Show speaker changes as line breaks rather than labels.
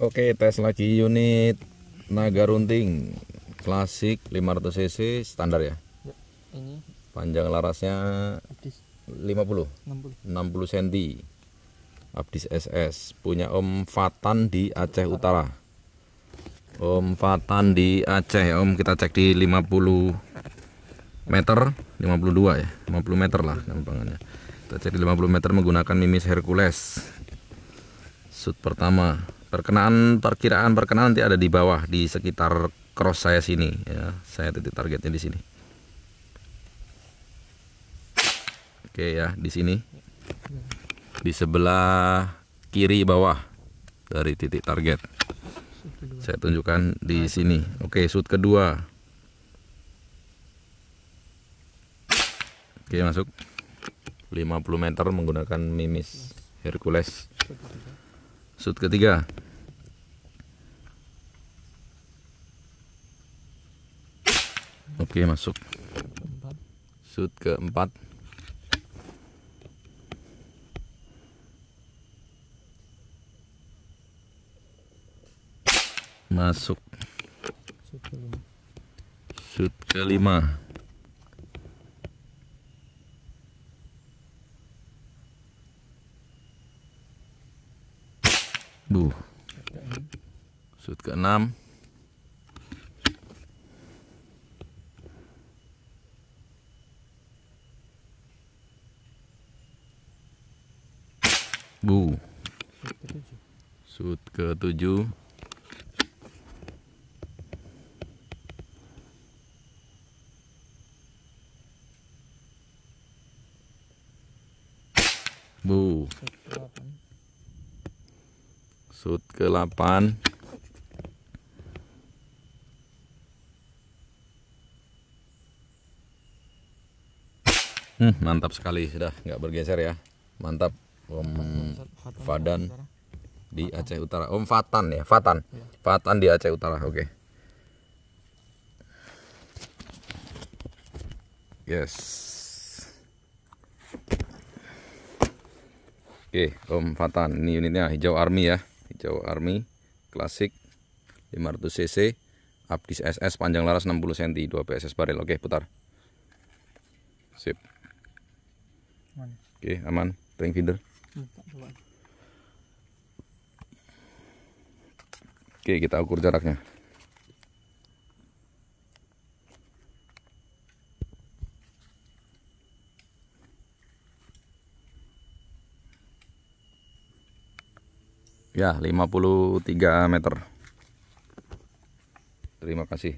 Oke, tes lagi unit naga runting klasik 500 cc standar ya? ya. ini panjang larasnya 50 60, 60 cm. Abdis SS punya Om Fatan di Aceh Utara. Om Fatan di Aceh, Om kita cek di 50 meter, 52 ya, 50 meter lah gampangnya. Kita cek di 50 meter menggunakan mimis Hercules. Sud pertama Perkenaan perkiraan perkenaan nanti ada di bawah di sekitar cross saya sini ya. Saya titik targetnya di sini. Oke ya, di sini. Di sebelah kiri bawah dari titik target. Saya tunjukkan di sini. Oke, shoot kedua. Oke, masuk. 50 meter menggunakan mimis Hercules. Sud ketiga. Oke, masuk. Sud keempat. Masuk. Sud kelima. Duh. Sud ke-6. Bu. Sud ke-7. Bu shoot ke 8 hmm, mantap sekali sudah nggak bergeser ya mantap Om Fadan di Aceh Utara Om Fatan ya Fatan iya. Fatan di Aceh Utara oke okay. yes oke Om Fatan ini unitnya hijau army ya hijau army klasik 500 cc abdis SS panjang laras 60 cm 2 PSS barel oke putar sip oke aman ring feeder oke kita ukur jaraknya ya 53 meter terima kasih